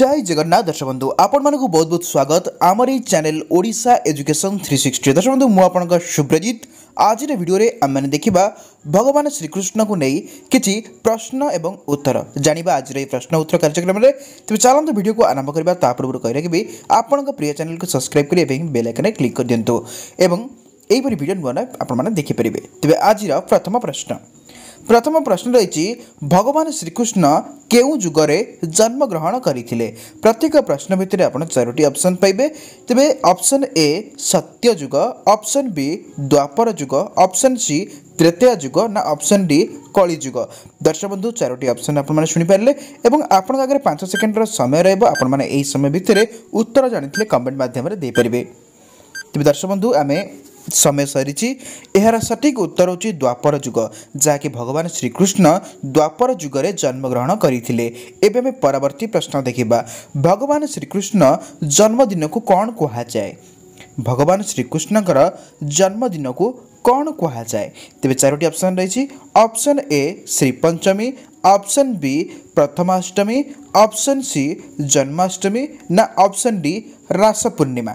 জয় জগন্নাথ দর্শক বন্ধু আপনার বহুত বহুত স্বাগত আমার এই channel Odisha education three sixty দর্শক বন্ধু মু আপনার সুব্রজিৎ আজর ভিডিওরে আমি দেখা ভগবান শ্রীকৃষ্ণকে নেই কিছু প্রশ্ন এবং উত্তর জাঁয়া আজর এই প্রশ্ন উত্তর কার্যক্রমে তবে চলতু ভিডিওকে আরম্ভ করা তা পূর্ব কে রাখবি আপনার প্রিয় চ্যানেলকে সবসক্রাইব করি এবং বেল আইকনে ক্লিক করে দিও এবং এইপরি ভিডিও নূন্য আপনার দেখিপারে তবে আজর প্রথম প্রশ্ন ପ୍ରଥମ ପ୍ରଶ୍ନ ରହିଛି ଭଗବାନ ଶ୍ରୀକୃଷ୍ଣ କେଉଁ ଯୁଗରେ ଜନ୍ମଗ୍ରହଣ କରିଥିଲେ ପ୍ରତ୍ୟେକ ପ୍ରଶ୍ନ ଭିତରେ ଆପଣ ଚାରୋଟି ଅପସନ୍ ପାଇବେ ତେବେ ଅପସନ୍ ଏ ସତ୍ୟ ଯୁଗ ଅପସନ୍ ବି ଦ୍ୱାପର ଯୁଗ ଅପସନ୍ ସି ତ୍ରେତୟା ଯୁଗ ନା ଅପସନ୍ ଡି କଳିଯୁଗ ଦର୍ଶକ ବନ୍ଧୁ ଚାରୋଟି ଅପସନ୍ ଆପଣମାନେ ଶୁଣିପାରିଲେ ଏବଂ ଆପଣଙ୍କ ଆଗରେ ପାଞ୍ଚ ସେକେଣ୍ଡର ସମୟ ରହିବ ଆପଣମାନେ ଏହି ସମୟ ଭିତରେ ଉତ୍ତର ଜାଣିଥିଲେ କମେଣ୍ଟ ମାଧ୍ୟମରେ ଦେଇପାରିବେ ତେବେ ଦର୍ଶକ ବନ୍ଧୁ ଆମେ ସମୟ ସରିଛି ଏହାର ସଠିକ୍ ଉତ୍ତର ହେଉଛି ଦ୍ୱାପର ଯୁଗ ଯାହାକି ଭଗବାନ ଶ୍ରୀକୃଷ୍ଣ ଦ୍ୱାପର ଯୁଗରେ ଜନ୍ମଗ୍ରହଣ କରିଥିଲେ ଏବେ ଆମେ ପରବର୍ତ୍ତୀ ପ୍ରଶ୍ନ ଦେଖିବା ଭଗବାନ ଶ୍ରୀକୃଷ୍ଣ ଜନ୍ମଦିନକୁ କ'ଣ କୁହାଯାଏ ଭଗବାନ ଶ୍ରୀକୃଷ୍ଣଙ୍କର ଜନ୍ମଦିନକୁ କ'ଣ କୁହାଯାଏ ତେବେ ଚାରୋଟି ଅପସନ୍ ରହିଛି option A Shripanchami option B Prathamastami option C Janmashtami ନା ଅପସନ୍ ଡି ରାସ ପୂର୍ଣ୍ଣିମା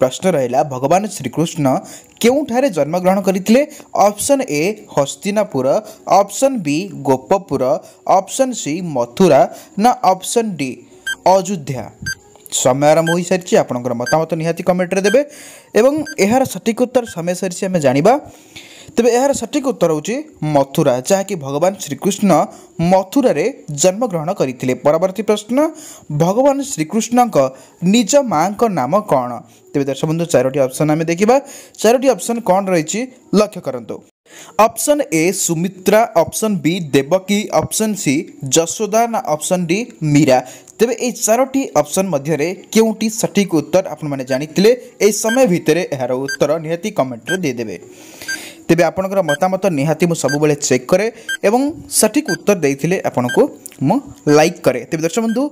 प्रश्न र भगवान् श्रीकृष्ण केहीठा जन्मग्रहण गरि option A Hastinapur option B Gopur option C Mathura option D अयो समय आरम्भ मतामत निहति कमेट्रे देव उत्तर समय सरिस जाँदा ତେବେ ଏହାର ସଠିକ୍ ଉତ୍ତର ହେଉଛି ମଥୁରା ଯାହାକି ଭଗବାନ ଶ୍ରୀକୃଷ୍ଣ ମଥୁରାରେ ଜନ୍ମଗ୍ରହଣ କରିଥିଲେ ପରବର୍ତ୍ତୀ ପ୍ରଶ୍ନ ଭଗବାନ ଶ୍ରୀକୃଷ୍ଣଙ୍କ ନିଜ ମାଆଙ୍କ ନାମ କ'ଣ ତେବେ ଦର୍ଶକ ବନ୍ଧୁ ଚାରୋଟି ଅପସନ୍ ଆମେ ଦେଖିବା ଚାରୋଟି ଅପସନ୍ କ'ଣ ରହିଛି ଲକ୍ଷ୍ୟ କରନ୍ତୁ option A Sumitra option B Devaki option C Yashoda ନା ଅପସନ୍ ଡି ମୀରା ତେବେ ଏହି ଚାରୋଟି ଅପସନ୍ ମଧ୍ୟରେ କେଉଁଟି ସଠିକ୍ ଉତ୍ତର ଆପଣମାନେ ଜାଣିଥିଲେ ଏହି ସମୟ ଭିତରେ ଏହାର ଉତ୍ତର ନିହାତି କମେଣ୍ଟରେ ଦେଇଦେବେ ତେବେ ଆପଣଙ୍କର ମତାମତ ନିହାତି ମୁଁ ସବୁବେଳେ ଚେକ୍ କରେ ଏବଂ ସଠିକ୍ ଉତ୍ତର ଦେଇଥିଲେ ଆପଣଙ୍କୁ ମୁଁ ଲାଇକ୍ କରେ ତେବେ ଦର୍ଶକ ବନ୍ଧୁ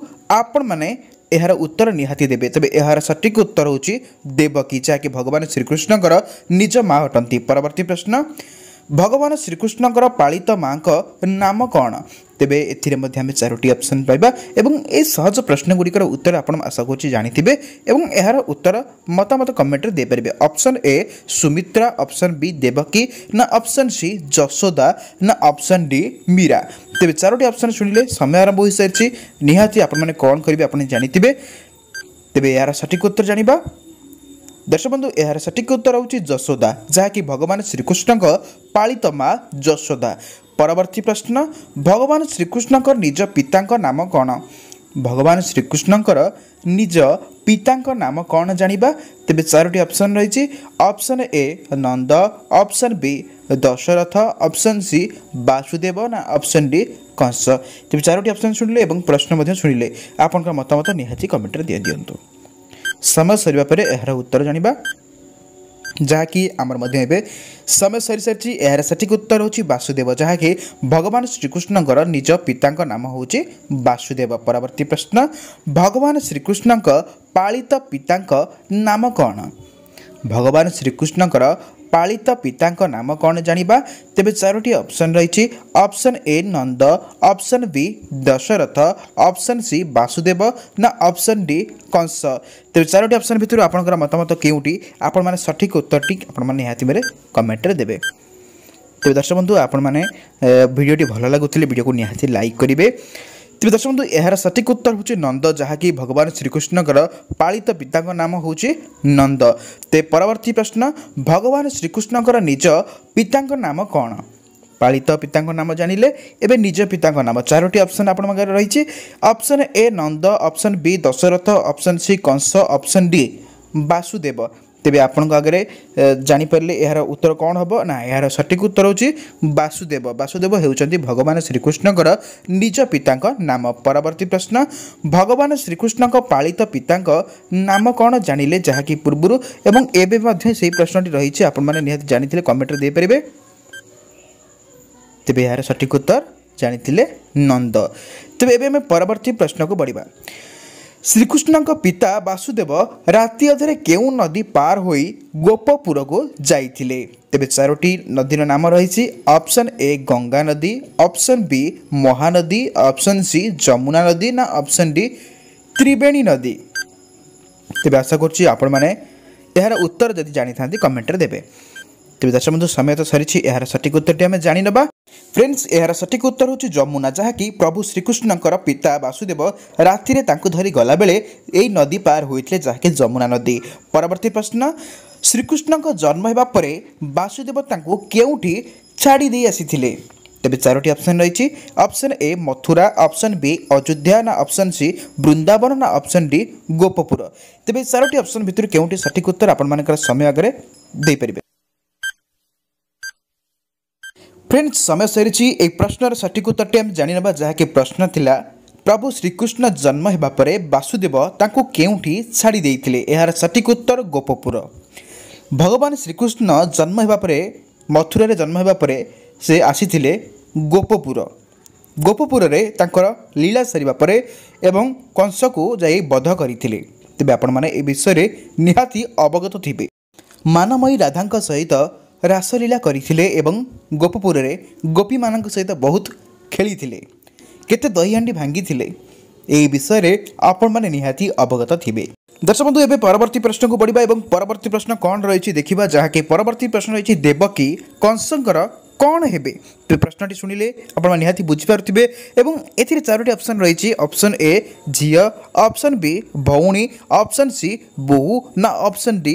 ଆପଣମାନେ ଏହାର ଉତ୍ତର ନିହାତି ଦେବେ ତେବେ ଏହାର ସଠିକ୍ ଉତ୍ତର ହେଉଛି ଦେବକୀ ଯାହାକି ଭଗବାନ ଶ୍ରୀକୃଷ୍ଣଙ୍କର ନିଜ ମା' ଅଟନ୍ତି ପରବର୍ତ୍ତୀ ପ୍ରଶ୍ନ ଭଗବାନ ଶ୍ରୀକୃଷ୍ଣଙ୍କର ପାଳିତ ମାଙ୍କ ନାମ କ'ଣ ତେବେ ଏଥିରେ ମଧ୍ୟ ଆମେ ଚାରୋଟି ଅପସନ୍ ପାଇବା ଏବଂ ଏହି ସହଜ ପ୍ରଶ୍ନଗୁଡ଼ିକର ଉତ୍ତର ଆପଣ ଆଶା କରୁଛି ଜାଣିଥିବେ ଏବଂ ଏହାର ଉତ୍ତର ମତାମତ କମେଣ୍ଟରେ ଦେଇପାରିବେ option A Sumitra option B Devaki ନା ଅପସନ୍ ସି ଯଶୋଦା ନା ଅପସନ୍ ଡି ମୀରା ତେବେ ଚାରୋଟି ଅପସନ୍ ଶୁଣିଲେ ସମୟ ଆରମ୍ଭ ହୋଇସାରିଛି ନିହାତି ଆପଣମାନେ କ'ଣ କରିବେ ଆପଣ ଜାଣିଥିବେ ତେବେ ଏହାର ସଠିକ୍ ଉତ୍ତର ଜାଣିବା दर्शक दर्शकन्धु एटिक उत्तर हौ जसोदा जहाँक भगवान पालित पाितमा मासोदा परवर्ती प्रश्न भगवान श्रीकृष्णको निज पिताको नाम कन् भगवान श्रीकृष्णको निज पिता नाम कन् जा तपाईँ चारोटी option option A Nanda option B Dasharath option C Vasudev ना अप्सन डी कंस तपाईँ चारोटी अप्सन शुणले प्रश्न शुणले आपणको मतामत निहति कमेन्ट दिइदिनु समय सरु एमरमा समय सरिस एटिक उत्तर हौ वासुदेव जहाँकि भगवान श्रीकृष्णको निज पिता नाम हौ वासुदेव परवर्ती प्रश्न भगवान् श्रीकृष्णको पालित पिता नाम कन् भगवान श्रीकृष्णको ପାଳିତ ପିତାଙ୍କ ନାମ କ'ଣ ଜାଣିବା ତେବେ ଚାରୋଟି ଅପସନ୍ ରହିଛି option A Nanda option B Dasharath option C Vasudev ନା ଅପସନ୍ ଡି କଂସ ତେବେ ଚାରୋଟି ଅପସନ୍ ଭିତରୁ ଆପଣଙ୍କର ମତାମତ କେଉଁଟି ଆପଣମାନେ ସଠିକ୍ ଉତ୍ତରଟି ଆପଣମାନେ ନିହାତି ଭାବରେ କମେଣ୍ଟରେ ଦେବେ ତେବେ ଦର୍ଶକ ବନ୍ଧୁ ଆପଣମାନେ ଭିଡ଼ିଓଟି ଭଲ ଲାଗୁଥିଲେ ଭିଡ଼ିଓକୁ ନିହାତି ଲାଇକ୍ କରିବେ ତେବେ ଦର୍ଶକ ବନ୍ଧୁ ଏହାର ସଠିକ୍ ଉତ୍ତର ହେଉଛି ନନ୍ଦ ଯାହାକି ଭଗବାନ ଶ୍ରୀକୃଷ୍ଣଙ୍କର ପାଳିତ ପିତାଙ୍କ ନାମ ହେଉଛି ନନ୍ଦ ତେ ପରବର୍ତ୍ତୀ ପ୍ରଶ୍ନ ଭଗବାନ ଶ୍ରୀକୃଷ୍ଣଙ୍କର ନିଜ ପିତାଙ୍କ ନାମ କ'ଣ ପାଳିତ ପିତାଙ୍କ ନାମ ଜାଣିଲେ ଏବେ ନିଜ ପିତାଙ୍କ ନାମ ଚାରୋଟି ଅପସନ୍ ଆପଣଙ୍କ ପାଖରେ ରହିଛି option A Nanda option B Dasharath option C Kansa option D Vasudev ତେବେ ଆପଣଙ୍କ ଆଗରେ ଜାଣିପାରିଲେ ଏହାର ଉତ୍ତର କ'ଣ ହେବ ନା ଏହାର ସଠିକ୍ ଉତ୍ତର ହେଉଛି ବାସୁଦେବ ବାସୁଦେବ ହେଉଛନ୍ତି ଭଗବାନ ଶ୍ରୀକୃଷ୍ଣଙ୍କର ନିଜ ପିତାଙ୍କ ନାମ ପରବର୍ତ୍ତୀ ପ୍ରଶ୍ନ ଭଗବାନ ଶ୍ରୀକୃଷ୍ଣଙ୍କ ପାଳିତ ପିତାଙ୍କ ନାମ କ'ଣ ଜାଣିଲେ ଯାହାକି ପୂର୍ବରୁ ଏବଂ ଏବେ ମଧ୍ୟ ସେହି ପ୍ରଶ୍ନଟି ରହିଛି ଆପଣମାନେ ନିହାତି ଜାଣିଥିଲେ କମେଣ୍ଟରେ ଦେଇପାରିବେ ତେବେ ଏହାର ସଠିକ୍ ଉତ୍ତର ଜାଣିଥିଲେ ନନ୍ଦ ତେବେ ଏବେ ଆମେ ପରବର୍ତ୍ତୀ ପ୍ରଶ୍ନକୁ ବଢ଼ିବା ଶ୍ରୀକୃଷ୍ଣଙ୍କ ପିତା ବାସୁଦେବ ରାତି ଅଧରେ କେଉଁ ନଦୀ ପାର ହୋଇ ଗୋପପୁରକୁ ଯାଇଥିଲେ ତେବେ ଚାରୋଟି ନଦୀର ନାମ ରହିଛି ଅପସନ୍ ଏ ଗଙ୍ଗା ନଦୀ option B Mahanadi option C Yamuna ନଦୀ ନା ଅପସନ୍ ଡି ତ୍ରିବେଣୀ ନଦୀ ତେବେ ଆଶା କରୁଛି ଆପଣମାନେ ଏହାର ଉତ୍ତର ଯଦି ଜାଣିଥାନ୍ତି କମେଣ୍ଟରେ ଦେବେ ତେବେ ଚାଷ ବନ୍ଧୁ ସମୟ ତ ସରିଛି ଏହାର ସଠିକ୍ ଉତ୍ତରଟି ଆମେ ଜାଣିନେବା ଫ୍ରେଣ୍ଡସ୍ ଏହାର ସଠିକ୍ ଉତ୍ତର ହେଉଛି ଯମୁନା ଯାହାକି ପ୍ରଭୁ ଶ୍ରୀକୃଷ୍ଣଙ୍କର ପିତା ବାସୁଦେବ ରାତିରେ ତାଙ୍କୁ ଧରି ଗଲାବେଳେ ଏହି ନଦୀ ପାର ହୋଇଥିଲେ ଯାହାକି ଯମୁନା ନଦୀ ପରବର୍ତ୍ତୀ ପ୍ରଶ୍ନ ଶ୍ରୀକୃଷ୍ଣଙ୍କ ଜନ୍ମ ହେବା ପରେ ବାସୁଦେବ ତାଙ୍କୁ କେଉଁଠି ଛାଡ଼ି ଦେଇ ଆସିଥିଲେ ତେବେ ଚାରୋଟି ଅପସନ୍ ରହିଛି option A Mathura option B Ayodhya ନା ଅପସନ୍ ସି ବୃନ୍ଦାବନ ନା ଅପସନ୍ ଡି ଗୋପପୁର ତେବେ ଚାରୋଟି ଅପସନ୍ ଭିତରୁ କେଉଁଟି ସଠିକ୍ ଉତ୍ତର ଆପଣମାନଙ୍କର ସମୟ ଆଗରେ ଦେଇପାରିବେ ଫ୍ରେଣ୍ଡ ସମୟ ସରିଛି ଏହି ପ୍ରଶ୍ନର ସଠିକ ଉତ୍ତରଟି ଆମେ ଜାଣିନେବା ଯାହାକି ପ୍ରଶ୍ନ ଥିଲା ପ୍ରଭୁ ଶ୍ରୀକୃଷ୍ଣ ଜନ୍ମ ହେବା ପରେ ବାସୁଦେବ ତାଙ୍କୁ କେଉଁଠି ଛାଡ଼ି ଦେଇଥିଲେ ଏହାର ସଠିକ ଉତ୍ତର ଗୋପପୁର ଭଗବାନ ଶ୍ରୀକୃଷ୍ଣ ଜନ୍ମ ହେବା ପରେ ମଥୁରାରେ ଜନ୍ମ ହେବା ପରେ ସେ ଆସିଥିଲେ ଗୋପପୁର ଗୋପପୁରରେ ତାଙ୍କର ଲୀଳା ସରିବା ପରେ ଏବଂ କଂସକୁ ଯାଇ ବଧ କରିଥିଲେ ତେବେ ଆପଣମାନେ ଏ ବିଷୟରେ ନିହାତି ଅବଗତ ଥିବେ ମାନମୟୀ ରାଧାଙ୍କ ସହିତ रासलिला गरि गोपुरले गोपी म सहित बहुत खेल्थे केत दही हान्डी भाँगिले यो विषयमा आपति अवगत थियो दर्शकन्धु एवर्ती प्रश्नको पढिया एवर्ती प्रश्न कन रहेछ देखा जहाँकिती प्रश्न रहेछ देवकी कंसम्म କ'ଣ ହେବେ ପ୍ରଶ୍ନଟି ଶୁଣିଲେ ଆପଣମାନେ ନିହାତି ବୁଝିପାରୁଥିବେ ଏବଂ ଏଥିରେ ଚାରୋଟି ଅପସନ୍ ରହିଛି ଅପସନ୍ ଏ ଝିଅ ଅପସନ୍ ବି ଭଉଣୀ ଅପସନ୍ ସି ବୋହୁ ନା ଅପସନ୍ ଡି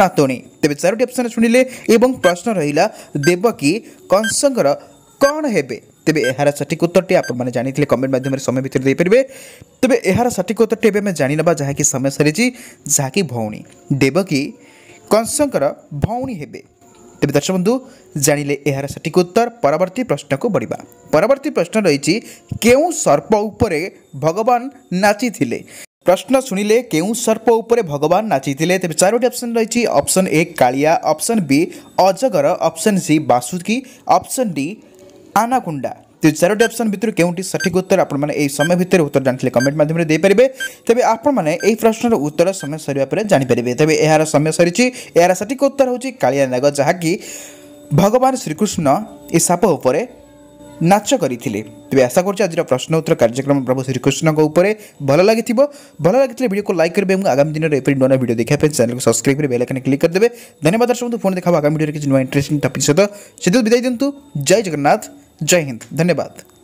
ନାତୁଣୀ ତେବେ ଚାରୋଟି ଅପସନ୍ ଶୁଣିଲେ ଏବଂ ପ୍ରଶ୍ନ ରହିଲା ଦେବକୀ କଂସଙ୍କର କ'ଣ ହେବେ ତେବେ ଏହାର ସଠିକ୍ ଉତ୍ତରଟି ଆପଣମାନେ ଜାଣିଥିଲେ କମେଣ୍ଟ ମାଧ୍ୟମରେ ସମୟ ଭିତରେ ଦେଇପାରିବେ ତେବେ ଏହାର ସଠିକ୍ ଉତ୍ତରଟି ଏବେ ଆମେ ଜାଣିନେବା ଯାହାକି ସମୟ ସରିଛି ଯାହାକି ଭଉଣୀ ଦେବକୀ କଂସଙ୍କର ଭଉଣୀ ହେବେ ତେବେ ଦର୍ଶକ ବନ୍ଧୁ ଜାଣିଲେ ଏହାର ସଠିକ୍ ଉତ୍ତର ପରବର୍ତ୍ତୀ ପ୍ରଶ୍ନକୁ ବଢ଼ିବା ପରବର୍ତ୍ତୀ ପ୍ରଶ୍ନ ରହିଛି କେଉଁ ସର୍ପ ଉପରେ ଭଗବାନ ନାଚିଥିଲେ প্রশ্ন শুনিলে কেউ সর্প উপরে ভগবান নাচিলে তবে চারোটি অপশন রয়েছে option A Kaliya option B অজগর option C Vasuki option D anaconda যে চারোটি অপসন ভিতর কেউটি সঠিক উত্তর আপনার এই সময় ভিতরে উত্তর জাঁলে কমেন্ট মাধ্যমে দিয়ে তবে আপনার এই প্রশ্নর উত্তর সময় সরিয়া পরে জাঁপারে তবে এর সময় সরিছি এর সঠিক উত্তর হচ্ছে কালিয়া নাগ যা কি ভগবান শ্রীকৃষ্ণ এই সাপ ନାଚ କରିଥିଲେ ତେବେ ଆଶା କରୁଛି ଆଜିର ପ୍ରଶ୍ନ ଉତ୍ତର କାର୍ଯ୍ୟକ୍ରମ ପ୍ରଭୁ ଶ୍ରୀକୃଷ୍ଣଙ୍କ ଉପରେ ଭଲ ଲାଗିଥିବ ଭଲ ଲାଗିଥିଲେ ଭିଡ଼ିଓକୁ ଲାଇକ୍ କରିବେ ଏବଂ ଆଗାମୀ ଦିନରେ ଏପରି ନୂଆ ଭିଡ଼ିଓ ଦେଖିବା ପାଇଁ ଚ୍ୟାନେଲକୁ ସବସ୍କ୍ରାଇବ୍ କରି ବେଲାଇକନ୍ କ୍ଲିକ୍ କରିଦେବେ ଧନ୍ୟବାଦ ଦର୍ଶକଙ୍କୁ ପୁଣି ଦେଖାବ ଆଗାମୀ ଭିଡ଼ିଓରେ କିଛି ନୂଆ ଇଣ୍ଟରେଷ୍ଟିଂ ଟପିକ୍ ସହିତ ସେଥିରୁ ବିଦାୟ ଦିଅନ୍ତୁ ଜୟ ଜଗନ୍ନାଥ जय हिंद धन्यवाद